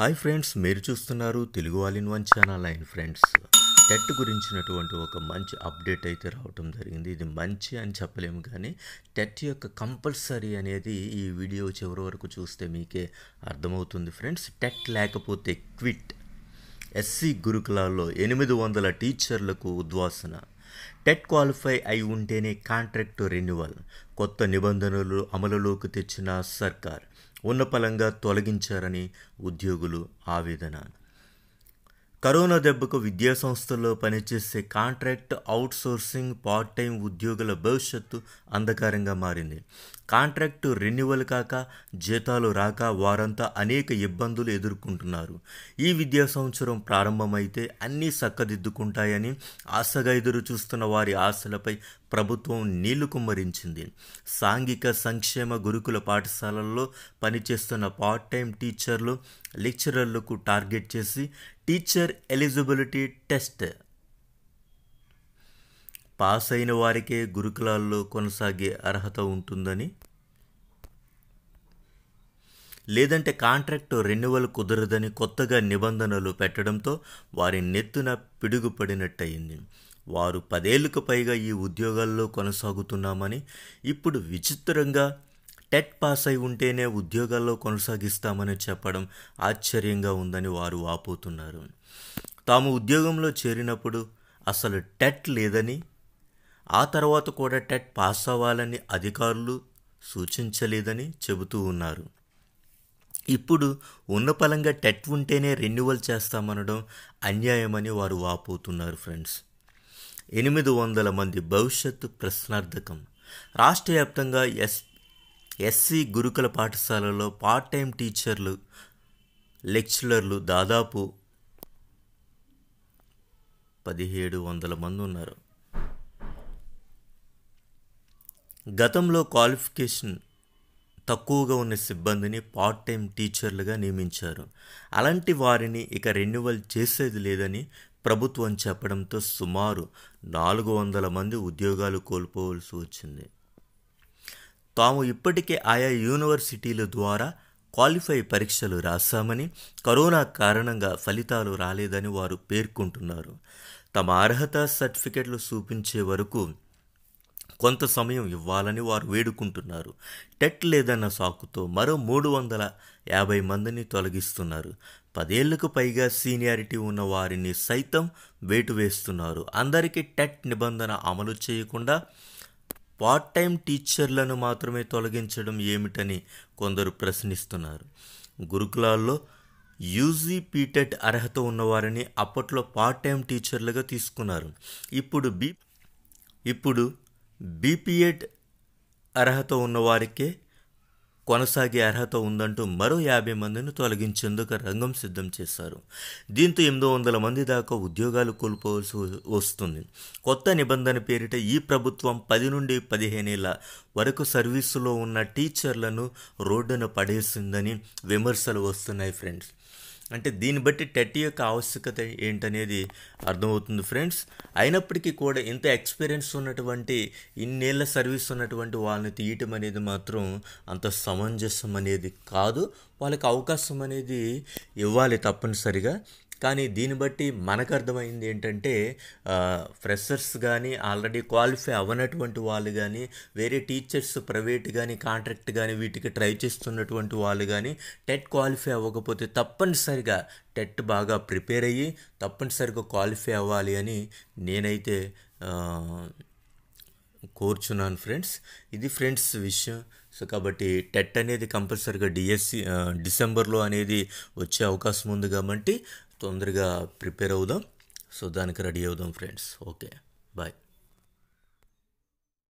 hi friends మీరు చూస్తున్నారు Telugu all in one channel అయిన ఫ్రెండ్స్ టెట్ గురించినటువంటి ఒక మంచి అప్డేట్ అయితే రావటం జరిగింది ఇది మంచి అని చెప్పలేము కానీ టెట్ యొక్క కంపల్సరీ అనేది ఈ వీడియో చివరి వరకు చూస్తే మీకే అర్థమవుతుంది ఫ్రెండ్స్ టెట్ లేకపోతే క్విట్ ఎస్సీ గురుకులాల్లో ఎనిమిది వందల టీచర్లకు ఉద్వాసన టెట్ క్వాలిఫై అయి ఉంటేనే కాంట్రాక్ట్ రెన్యువల్ కొత్త నిబంధనలు అమలులోకి తెచ్చిన సర్కార్ ఉన్నపలంగా తొలగించారని ఉద్యోగులు ఆవేదన కరోనా దెబ్బకు విద్యాసంస్థల్లో పనిచేసే కాంట్రాక్ట్ అవుట్సోర్సింగ్ పార్ట్ టైం ఉద్యోగుల భవిష్యత్తు అంధకారంగా మారింది కాంట్రాక్టు రెన్యువల్ కాక జీతాలు రాక వారంతా అనేక ఇబ్బందులు ఎదుర్కొంటున్నారు ఈ విద్యా సంవత్సరం ప్రారంభమైతే అన్నీ చక్కదిద్దుకుంటాయని ఆశగా ఎదురు చూస్తున్న వారి ఆశలపై ప్రభుత్వం నీళ్లు కుమ్మరించింది సాంఘిక సంక్షేమ గురుకుల పాఠశాలల్లో పనిచేస్తున్న పార్ట్ టైం టీచర్లు లెక్చరర్లకు టార్గెట్ చేసి టీచర్ ఎలిజిబిలిటీ టెస్ట్ పాస్ అయిన వారికే గురుకులాల్లో కొనసాగే అర్హత ఉంటుందని లేదంటే కాంట్రాక్ట్ రెన్యువల్ కుదరదని కొత్తగా నిబంధనలు పెట్టడంతో వారి నెత్తున పిడుగుపడినట్టయింది వారు పదేళ్లకు పైగా ఈ ఉద్యోగాల్లో కొనసాగుతున్నామని ఇప్పుడు విచిత్రంగా టెట్ పాస్ అయి ఉంటేనే ఉద్యోగాల్లో కొనసాగిస్తామని చెప్పడం ఆశ్చర్యంగా ఉందని వారు వాపోతున్నారు తాము ఉద్యోగంలో చేరినప్పుడు అసలు టెట్ లేదని ఆ తర్వాత కూడా టెట్ పాస్ అవ్వాలని అధికారులు సూచించలేదని చెబుతూ ఉన్నారు ఇప్పుడు ఉన్న పలంగా టెట్ ఉంటేనే రెన్యువల్ చేస్తామనడం అన్యాయమని వారు వాపోతున్నారు ఫ్రెండ్స్ ఎనిమిది వందల మంది భవిష్యత్తు ప్రశ్నార్థకం రాష్ట్ర వ్యాప్తంగా ఎస్ ఎస్సీ గురుకుల పాఠశాలలో పార్ట్ టైం టీచర్లు లెక్చరర్లు దాదాపు పదిహేడు వందల మంది ఉన్నారు గతంలో క్వాలిఫికేషన్ తక్కువగా ఉన్న సిబ్బందిని పార్ట్ టైం టీచర్లుగా నియమించారు అలాంటి వారిని ఇక రెన్యువల్ చేసేది లేదని ప్రభుత్వం చెప్పడంతో సుమారు నాలుగు వందల మంది ఉద్యోగాలు కోల్పోవలసి వచ్చింది తాము ఇప్పటికే ఆయా యూనివర్సిటీల ద్వారా క్వాలిఫై పరీక్షలు రాశామని కరోనా కారణంగా ఫలితాలు రాలేదని వారు పేర్కొంటున్నారు తమ అర్హత సర్టిఫికెట్లు చూపించే వరకు కొంత సమయం ఇవ్వాలని వారు వేడుకుంటున్నారు టెట్ లేదన్న సాకుతో మరో మూడు వందల యాభై మందిని తొలగిస్తున్నారు పదేళ్లకు పైగా సీనియారిటీ ఉన్న వారిని సైతం వేటు వేస్తున్నారు అందరికీ టెట్ నిబంధన అమలు చేయకుండా పార్ట్ టైం టీచర్లను మాత్రమే తొలగించడం ఏమిటని కొందరు ప్రశ్నిస్తున్నారు గురుకులాల్లో యూజీ పీటెట్ అర్హత ఉన్నవారిని అప్పట్లో పార్ట్ టైం టీచర్లుగా తీసుకున్నారు ఇప్పుడు బి ఇప్పుడు బీపీఎడ్ అర్హత ఉన్నవారికే కొనసాగే అర్హత ఉందంటూ మరో యాభై మందిని తొలగించేందుకు రంగం సిద్ధం చేశారు దీంతో ఎనిమిది వందల మంది దాకా ఉద్యోగాలు కోల్పోవలసి వస్తుంది కొత్త నిబంధన పేరిట ఈ ప్రభుత్వం పది నుండి పదిహేనేళ్ళ వరకు సర్వీసులో ఉన్న టీచర్లను రోడ్డున పడేసిందని విమర్శలు వస్తున్నాయి ఫ్రెండ్స్ అంటే దీన్ని బట్టి టెట్ యొక్క ఆవశ్యకత ఏంటనేది అర్థమవుతుంది ఫ్రెండ్స్ అయినప్పటికీ కూడా ఇంత ఎక్స్పీరియన్స్ ఉన్నటువంటి ఇన్నేళ్ల సర్వీస్ ఉన్నటువంటి వాళ్ళని తీయటం అనేది మాత్రం అంత సమంజసం అనేది కాదు వాళ్ళకి అవకాశం అనేది ఇవ్వాలి తప్పనిసరిగా కానీ దీన్ని బట్టి మనకు అర్థమైంది ఏంటంటే ఫ్రెషర్స్ కానీ ఆల్రెడీ క్వాలిఫై అవ్వనటువంటి వాళ్ళు కానీ వేరే టీచర్స్ ప్రైవేట్ కానీ కాంట్రాక్ట్ కానీ వీటికి ట్రై చేస్తున్నటువంటి వాళ్ళు కానీ టెట్ క్వాలిఫై అవ్వకపోతే తప్పనిసరిగా టెట్ బాగా ప్రిపేర్ అయ్యి తప్పనిసరిగా క్వాలిఫై అవ్వాలి అని నేనైతే కోరుచున్నాను ఫ్రెండ్స్ ఇది ఫ్రెండ్స్ విషయం సో కాబట్టి టెట్ అనేది కంపల్సరీగా డిఎస్సి డిసెంబర్లో e, అనేది వచ్చే అవకాశం ఉంది కాబట్టి తొందరగా ప్రిపేర్ అవుదాం సో దానికి రెడీ అవుదాం ఫ్రెండ్స్ ఓకే బాయ్